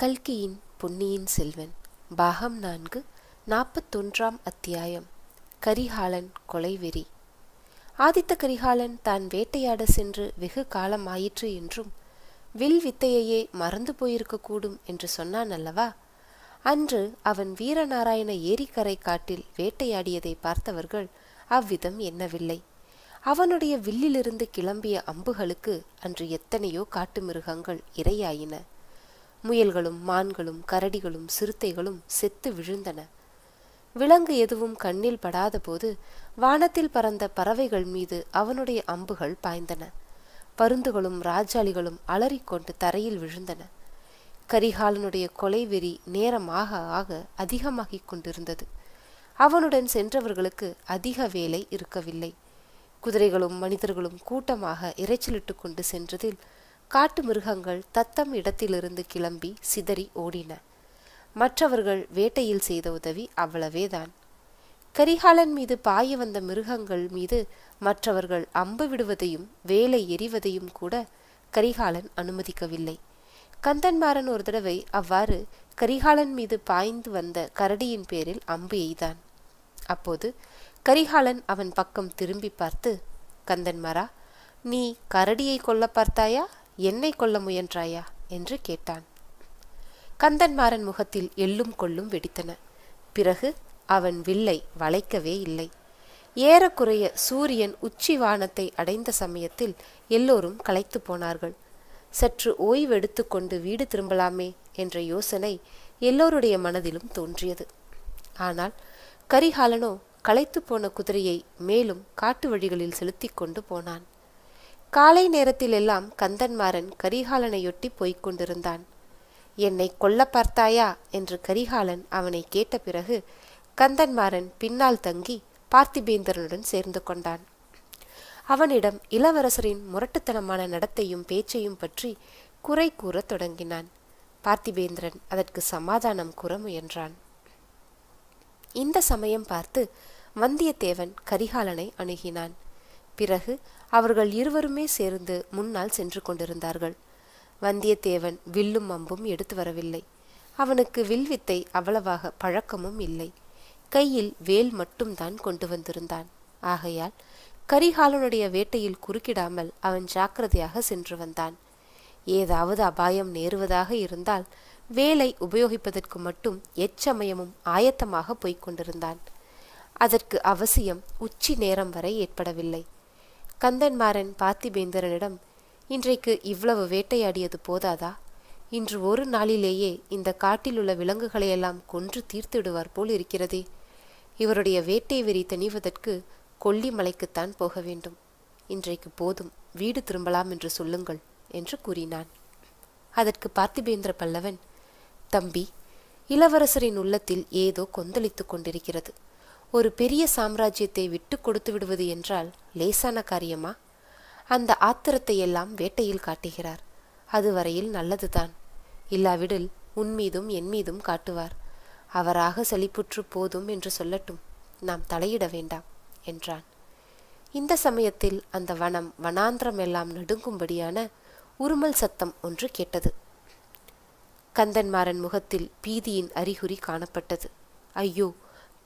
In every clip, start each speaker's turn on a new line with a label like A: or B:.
A: கல்கியின் பொன்னியின் செல்வன் பாகம் நான்கு நாற்பத்தொன்றாம் அத்தியாயம் கரிகாலன் கொலைவெறி ஆதித்த கரிகாலன் தான் வேட்டையாட சென்று வெகு காலம் ஆயிற்று என்றும் வில் வித்தையையே மறந்து போயிருக்கக்கூடும் என்று சொன்னான் அல்லவா அன்று அவன் வீரநாராயண ஏரிக்கரை காட்டில் வேட்டையாடியதை பார்த்தவர்கள் அவ்விதம் எண்ணவில்லை அவனுடைய வில்லிலிருந்து கிளம்பிய அம்புகளுக்கு அன்று எத்தனையோ காட்டு மிருகங்கள் இரையாயின முயல்களும் மான்களும் கரடிகளும் சிறுத்தைகளும் செத்து விழுந்தன விலங்கு எதுவும் கண்ணில் படாத போது வானத்தில் பறந்த பறவைகள் மீது அவனுடைய அம்புகள் பாய்ந்தன பருந்துகளும் ராஜாளிகளும் அலறிக்கொண்டு தரையில் விழுந்தன கரிகாலனுடைய கொலை வெறி நேரமாக ஆக அதிகமாகிக் கொண்டிருந்தது அவனுடன் சென்றவர்களுக்கு அதிக வேலை இருக்கவில்லை குதிரைகளும் மனிதர்களும் கூட்டமாக இறைச்சலிட்டுக் கொண்டு சென்றதில் காட்டு மிருகங்கள் தத்தம் இடத்திலிருந்து கிளம்பி சிதறி ஓடின மற்றவர்கள் வேட்டையில் செய்த உதவி அவ்வளவேதான் கரிகாலன் மீது பாய வந்த மிருகங்கள் மீது மற்றவர்கள் அம்பு விடுவதையும் வேலை எறிவதையும் கூட கரிகாலன் அனுமதிக்கவில்லை கந்தன்மாறன் ஒரு தடவை அவ்வாறு கரிகாலன் மீது பாய்ந்து வந்த கரடியின் பேரில் அம்பு எய்தான் அப்போது கரிகாலன் அவன் பக்கம் திரும்பி பார்த்து கந்தன்மாரா நீ கரடியை கொல்ல பார்த்தாயா என்னை கொல்ல முயன்றாயா என்று கேட்டான் கந்தன்மாறன் முகத்தில் எள்ளும் கொள்ளும் வெடித்தன பிறகு அவன் வில்லை வளைக்கவே இல்லை ஏறக்குறைய சூரியன் உச்சி வானத்தை அடைந்த சமயத்தில் எல்லோரும் களைத்து போனார்கள் சற்று ஓய்வெடுத்து கொண்டு வீடு திரும்பலாமே என்ற யோசனை எல்லோருடைய மனதிலும் தோன்றியது ஆனால் கரிகாலனோ களைத்து போன குதிரையை மேலும் காட்டு வழிகளில் செலுத்தி கொண்டு போனான் காலை நேரத்திலெல்லாம் கந்தன்மாறன் கரிகாலனையொட்டி போய்க் கொண்டிருந்தான் என்னை கொல்ல பார்த்தாயா என்று கரிகாலன் அவனை கேட்ட பிறகு கந்தன்மாறன் பின்னால் தங்கி பார்த்திபேந்திரனுடன் சேர்ந்து கொண்டான் அவனிடம் இளவரசரின் முரட்டுத்தனமான நடத்தையும் பேச்சையும் பற்றி குறை கூறத் தொடங்கினான் பார்த்திபேந்திரன் அதற்கு சமாதானம் கூற முயன்றான் இந்த சமயம் பார்த்து வந்தியத்தேவன் கரிகாலனை அணுகினான் பிறகு அவர்கள் இருவருமே சேர்ந்து முன்னால் சென்று கொண்டிருந்தார்கள் வந்தியத்தேவன் வில்லும் அம்பும் எடுத்து வரவில்லை அவனுக்கு வில்வித்தை அவ்வளவாக பழக்கமும் இல்லை கையில் வேல் மட்டும்தான் கொண்டு வந்திருந்தான் ஆகையால் கரிகாலனுடைய வேட்டையில் குறுக்கிடாமல் அவன் ஜாக்கிரதையாக சென்று வந்தான் ஏதாவது அபாயம் நேருவதாக இருந்தால் வேலை உபயோகிப்பதற்கு மட்டும் எச்சமயமும் ஆயத்தமாக போய்க் கொண்டிருந்தான் அதற்கு அவசியம் உச்சி நேரம் வரை ஏற்படவில்லை கந்தன்மாறன் பார்த்திபேந்திரனிடம் இன்றைக்கு இவ்வளவு வேட்டையாடியது போதாதா இன்று ஒரு நாளிலேயே இந்த காட்டில் உள்ள விலங்குகளையெல்லாம் கொன்று தீர்த்திடுவார் போல் இருக்கிறதே இவருடைய வேட்டை வெறி தணிவதற்கு கொல்லிமலைக்குத்தான் போக வேண்டும் இன்றைக்கு போதும் வீடு திரும்பலாம் என்று சொல்லுங்கள் என்று கூறினான் அதற்கு பார்த்திபேந்திர பல்லவன் தம்பி இளவரசரின் உள்ளத்தில் ஏதோ கொந்தளித்துக் கொண்டிருக்கிறது ஒரு பெரிய சாம்ராஜ்யத்தை விட்டு கொடுத்து விடுவது என்றால் லேசான காரியமா அந்த ஆத்திரத்தை எல்லாம் வேட்டையில் காட்டுகிறார் அதுவரையில் நல்லதுதான் இல்லாவிடில் உன்மீதும் என் மீதும் காட்டுவார் அவராக செழிப்புற்று போதும் என்று சொல்லட்டும் நாம் தலையிட வேண்டாம் என்றான் இந்த சமயத்தில் அந்த வனம் வனாந்திரம் எல்லாம் நடுங்கும்படியான உருமல் சத்தம் ஒன்று கேட்டது கந்தன்மாறன் முகத்தில் பீதியின் அறிகுறி காணப்பட்டது ஐயோ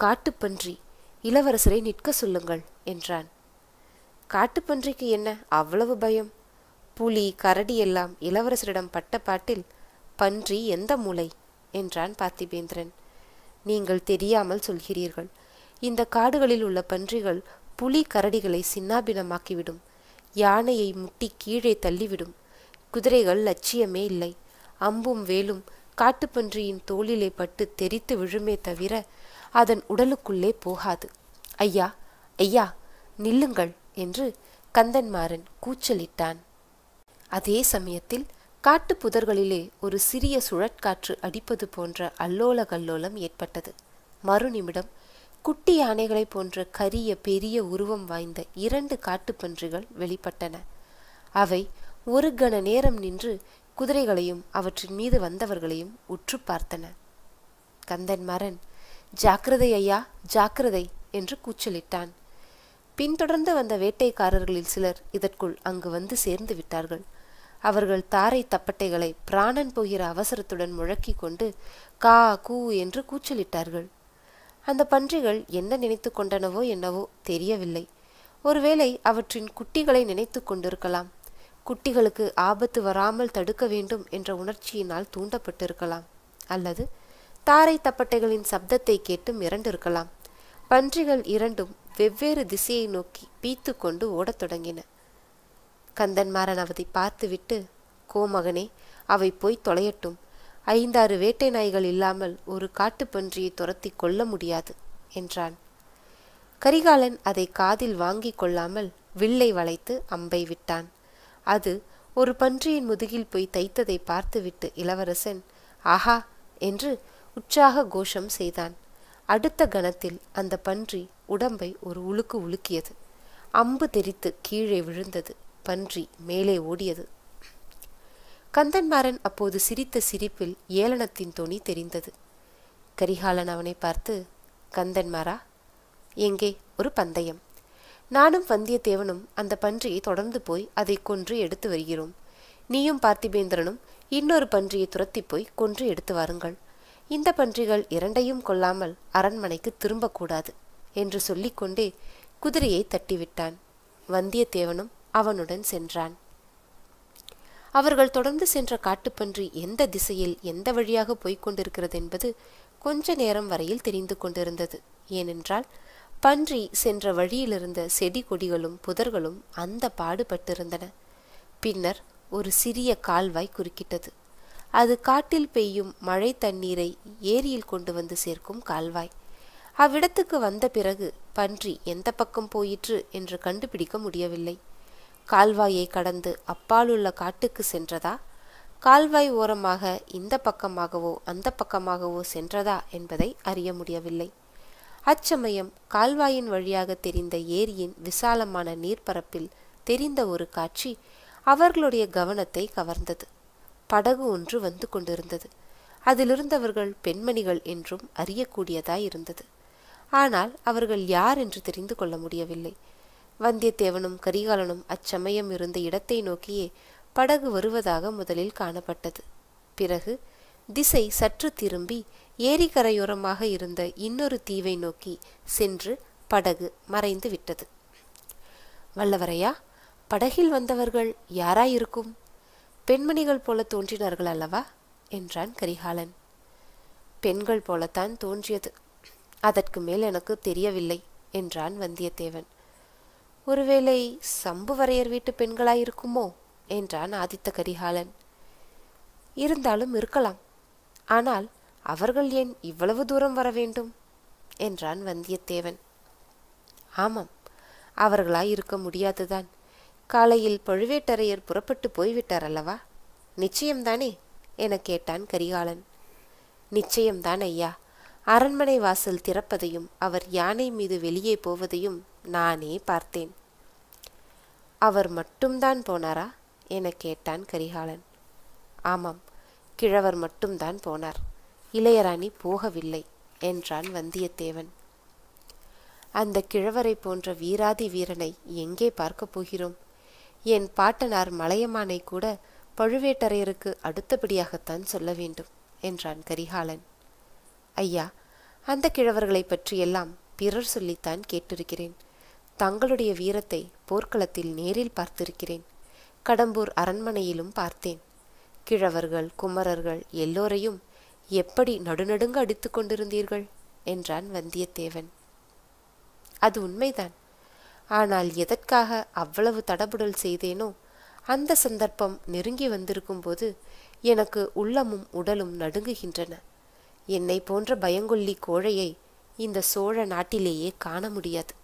A: காட்டுப்பன்றி இளவரசரை நிற்க சொல்லுங்கள் என்றான் காட்டுப்பன்றிக்கு என்ன அவ்வளவு பயம் புலி கரடி எல்லாம் இளவரசரிடம் பட்ட பாட்டில் பன்றி எந்த மூளை என்றான் பார்த்திபேந்திரன் நீங்கள் தெரியாமல் சொல்கிறீர்கள் இந்த காடுகளில் உள்ள பன்றிகள் புலி கரடிகளை சின்னாபினமாக்கிவிடும் யானையை முட்டி கீழே தள்ளிவிடும் குதிரைகள் லட்சியமே இல்லை அம்பும் வேலும் காட்டுப்பன்றியின் தோளிலே பட்டு தெரித்து விழுமே தவிர அதன் உடலுக்குள்ளே போகாது ஐயா ஐயா நில்லுங்கள் என்று கந்தன்மாறன் கூச்சலிட்டான் அதே சமயத்தில் காட்டு புதர்களிலே ஒரு சிறிய சுழற்காற்று அடிப்பது போன்ற அல்லோல கல்லோலம் ஏற்பட்டது மறுநிமிடம் குட்டி யானைகளைப் போன்ற கரிய பெரிய உருவம் வாய்ந்த இரண்டு காட்டுப்பன்றிகள் வெளிப்பட்டன அவை ஒரு கண நேரம் நின்று குதிரைகளையும் அவற்றின் மீது வந்தவர்களையும் உற்று பார்த்தன கந்தன்மாறன் ஜாக்கிரதை ஐயா ஜாக்கிரதை என்று கூச்சலிட்டான் பின்தொடர்ந்து வந்த வேட்டைக்காரர்களில் சிலர் இதற்குள் அங்கு வந்து சேர்ந்து விட்டார்கள் அவர்கள் தாரை தப்பட்டைகளை பிராணன் போகிற அவசரத்துடன் முழக்கிக் கொண்டு கா கூ என்று கூச்சலிட்டார்கள் அந்த பன்றிகள் என்ன நினைத்து கொண்டனவோ என்னவோ தெரியவில்லை ஒருவேளை அவற்றின் குட்டிகளை நினைத்து கொண்டிருக்கலாம் குட்டிகளுக்கு ஆபத்து வராமல் தடுக்க வேண்டும் என்ற உணர்ச்சியினால் தூண்டப்பட்டிருக்கலாம் அல்லது தாரை தப்பட்டைகளின் சப்தத்தை கேட்டு மிரண்டிருக்கலாம் பன்றிகள் இரண்டும் வெவ்வேறு திசையை நோக்கி பீத்து கொண்டு ஓடத் தொடங்கின கந்தன்மாரன் அவதை பார்த்துவிட்டு கோமகனே அவை போய் தொலையட்டும் ஐந்தாறு வேட்டை நாய்கள் இல்லாமல் ஒரு பன்றியை துரத்தி கொள்ள முடியாது என்றான் கரிகாலன் அதை காதில் வாங்கி கொள்ளாமல் வில்லை வளைத்து அம்பை விட்டான் அது ஒரு பன்றியின் முதுகில் போய் தைத்ததை பார்த்துவிட்டு இளவரசன் ஆஹா என்று உற்சாக கோஷம் செய்தான் அடுத்த கணத்தில் அந்த பன்றி உடம்பை ஒரு உழுக்கு உலுக்கியது அம்பு தெரித்து கீழே விழுந்தது பன்றி மேலே ஓடியது கந்தன்மாரன் அப்போது சிரித்த சிரிப்பில் ஏளனத்தின் தொனி தெரிந்தது கரிகாலன் அவனை பார்த்து கந்தன்மாரா எங்கே ஒரு பந்தயம் நானும் வந்தியத்தேவனும் அந்த பன்றியை தொடர்ந்து போய் அதை கொன்று எடுத்து வருகிறோம் நீயும் பார்த்திபேந்திரனும் இன்னொரு பன்றியை துரத்தி போய் கொன்று எடுத்து வாருங்கள் இந்த பன்றிகள் இரண்டையும் கொல்லாமல் அரண்மனைக்கு திரும்பக்கூடாது என்று சொல்லிக்கொண்டே குதிரையை தட்டிவிட்டான் வந்தியத்தேவனும் அவனுடன் சென்றான் அவர்கள் தொடர்ந்து சென்ற காட்டுப்பன்றி எந்த திசையில் எந்த வழியாக போய்க் கொண்டிருக்கிறது என்பது கொஞ்ச நேரம் வரையில் தெரிந்து கொண்டிருந்தது ஏனென்றால் பன்றி சென்ற வழியிலிருந்த செடி கொடிகளும் புதர்களும் அந்த பாடுபட்டிருந்தன பின்னர் ஒரு சிறிய கால்வாய் குறுக்கிட்டது அது காட்டில் பெய்யும் மழை தண்ணீரை ஏரியில் கொண்டு வந்து சேர்க்கும் கால்வாய் அவ்விடத்துக்கு வந்த பிறகு பன்றி எந்த பக்கம் போயிற்று என்று கண்டுபிடிக்க முடியவில்லை கால்வாயை கடந்து அப்பாலுள்ள காட்டுக்கு சென்றதா கால்வாய் ஓரமாக இந்த பக்கமாகவோ அந்த பக்கமாகவோ சென்றதா என்பதை அறிய முடியவில்லை அச்சமயம் கால்வாயின் வழியாக தெரிந்த ஏரியின் விசாலமான நீர்ப்பரப்பில் தெரிந்த ஒரு காட்சி அவர்களுடைய கவனத்தை கவர்ந்தது படகு ஒன்று வந்து கொண்டிருந்தது அதிலிருந்தவர்கள் பெண்மணிகள் என்றும் அறியக்கூடியதாய் இருந்தது ஆனால் அவர்கள் யார் என்று தெரிந்து கொள்ள முடியவில்லை வந்தியத்தேவனும் கரிகாலனும் அச்சமயம் இருந்த இடத்தை நோக்கியே படகு வருவதாக முதலில் காணப்பட்டது பிறகு திசை சற்று திரும்பி ஏரிக்கரையோரமாக இருந்த இன்னொரு தீவை நோக்கி சென்று படகு மறைந்து விட்டது வல்லவரையா படகில் வந்தவர்கள் யாராயிருக்கும் பெண்மணிகள் போல தோன்றினார்கள் அல்லவா என்றான் கரிகாலன் பெண்கள் போலத்தான் தோன்றியது அதற்கு மேல் எனக்கு தெரியவில்லை என்றான் வந்தியத்தேவன் ஒருவேளை சம்புவரையர் வீட்டு பெண்களாயிருக்குமோ என்றான் ஆதித்த கரிகாலன் இருந்தாலும் இருக்கலாம் ஆனால் அவர்கள் ஏன் இவ்வளவு தூரம் வர வேண்டும் என்றான் வந்தியத்தேவன் ஆமாம் அவர்களாய் இருக்க முடியாதுதான் காலையில் பழுவேட்டரையர் புறப்பட்டு போய்விட்டார் அல்லவா நிச்சயம்தானே என கேட்டான் கரிகாலன் நிச்சயம்தான் ஐயா அரண்மனை வாசல் திறப்பதையும் அவர் யானை மீது வெளியே போவதையும் நானே பார்த்தேன் அவர் மட்டும்தான் போனாரா என கேட்டான் கரிகாலன் ஆமாம் கிழவர் மட்டும்தான் போனார் இளையராணி போகவில்லை என்றான் வந்தியத்தேவன் அந்த கிழவரை போன்ற வீராதி வீரனை எங்கே பார்க்கப் போகிறோம் என் பாட்டனார் மலையமானை கூட பழுவேட்டரையருக்கு அடுத்தபடியாகத்தான் சொல்ல வேண்டும் என்றான் கரிகாலன் ஐயா அந்த கிழவர்களை பற்றியெல்லாம் பிறர் சொல்லித்தான் கேட்டிருக்கிறேன் தங்களுடைய வீரத்தை போர்க்களத்தில் நேரில் பார்த்திருக்கிறேன் கடம்பூர் அரண்மனையிலும் பார்த்தேன் கிழவர்கள் குமரர்கள் எல்லோரையும் எப்படி நடுநடுங்க அடித்து கொண்டிருந்தீர்கள் என்றான் வந்தியத்தேவன் அது உண்மைதான் ஆனால் எதற்காக அவ்வளவு தடபுடல் செய்தேனோ அந்த சந்தர்ப்பம் நெருங்கி வந்திருக்கும் போது எனக்கு உள்ளமும் உடலும் நடுங்குகின்றன என்னை போன்ற பயங்கொல்லி கோழையை இந்த சோழ நாட்டிலேயே காண முடியாது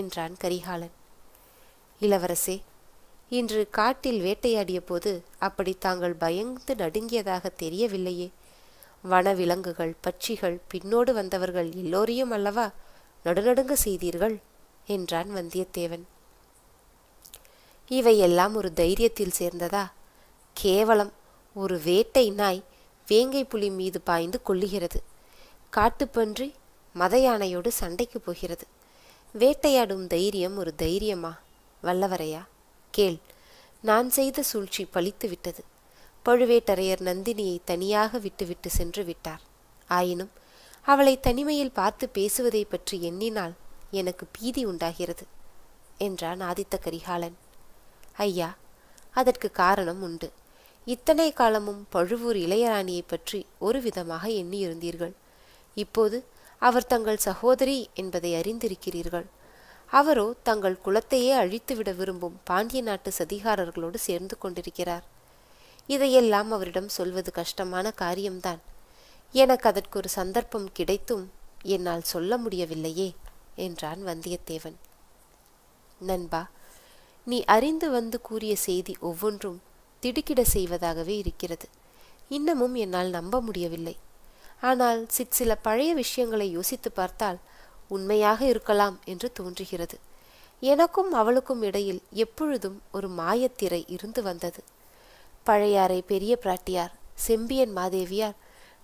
A: என்றான் கரிகாலன் இளவரசே இன்று காட்டில் வேட்டையாடிய போது அப்படி தாங்கள் பயந்து நடுங்கியதாக தெரியவில்லையே வனவிலங்குகள் பட்சிகள் பின்னோடு வந்தவர்கள் எல்லோரையும் அல்லவா நடுநடுங்க செய்தீர்கள் என்றான் வந்தியத்தேவன் இவையெல்லாம் ஒரு தைரியத்தில் சேர்ந்ததா கேவலம் ஒரு வேட்டை நாய் வேங்கை புலி மீது பாய்ந்து கொள்ளுகிறது காட்டுப்பன்றி மத யானையோடு சண்டைக்கு போகிறது வேட்டையாடும் தைரியம் ஒரு தைரியமா வல்லவரையா கேள் நான் செய்த சூழ்ச்சி பழித்து விட்டது பழுவேட்டரையர் நந்தினியை தனியாக விட்டுவிட்டு சென்று விட்டார் ஆயினும் அவளை தனிமையில் பார்த்து பேசுவதை பற்றி எண்ணினால் எனக்கு பீதி உண்டாகிறது என்றான் ஆதித்த கரிகாலன் ஐயா அதற்கு காரணம் உண்டு இத்தனை காலமும் பழுவூர் இளையராணியை பற்றி ஒரு விதமாக எண்ணியிருந்தீர்கள் இப்போது அவர் தங்கள் சகோதரி என்பதை அறிந்திருக்கிறீர்கள் அவரோ தங்கள் குலத்தையே அழித்துவிட விரும்பும் பாண்டிய நாட்டு சதிகாரர்களோடு சேர்ந்து கொண்டிருக்கிறார் இதையெல்லாம் அவரிடம் சொல்வது கஷ்டமான காரியம்தான் எனக்கு அதற்கு ஒரு சந்தர்ப்பம் கிடைத்தும் என்னால் சொல்ல முடியவில்லையே என்றான் வந்தியத்தேவன் நண்பா நீ அறிந்து வந்து கூறிய செய்தி ஒவ்வொன்றும் திடுக்கிட செய்வதாகவே இருக்கிறது இன்னமும் என்னால் நம்ப முடியவில்லை ஆனால் சிற்சில பழைய விஷயங்களை யோசித்து பார்த்தால் உண்மையாக இருக்கலாம் என்று தோன்றுகிறது எனக்கும் அவளுக்கும் இடையில் எப்பொழுதும் ஒரு மாயத்திரை இருந்து வந்தது பழையாறை பெரிய பிராட்டியார் செம்பியன் மாதேவியார்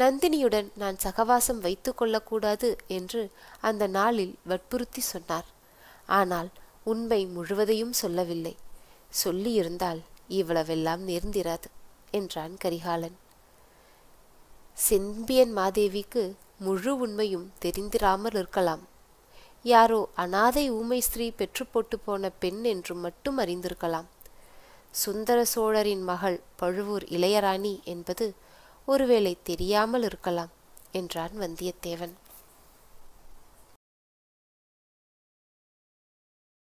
A: நந்தினியுடன் நான் சகவாசம் வைத்து கொள்ளக்கூடாது என்று அந்த நாளில் வற்புறுத்தி சொன்னார் ஆனால் உண்மை முழுவதையும் சொல்லவில்லை சொல்லியிருந்தால் இவ்வளவெல்லாம் நேர்ந்திராது என்றான் கரிகாலன் செம்பியன் மாதேவிக்கு முழு உண்மையும் தெரிந்திராமல் இருக்கலாம் யாரோ அனாதை ஊமை ஸ்திரீ பெற்று போட்டு போன பெண் என்று மட்டும் அறிந்திருக்கலாம் சுந்தர சோழரின் மகள் பழுவூர் இளையராணி என்பது ஒருவேளை தெரியாமல் இருக்கலாம் என்றான் வந்தியத்தேவன்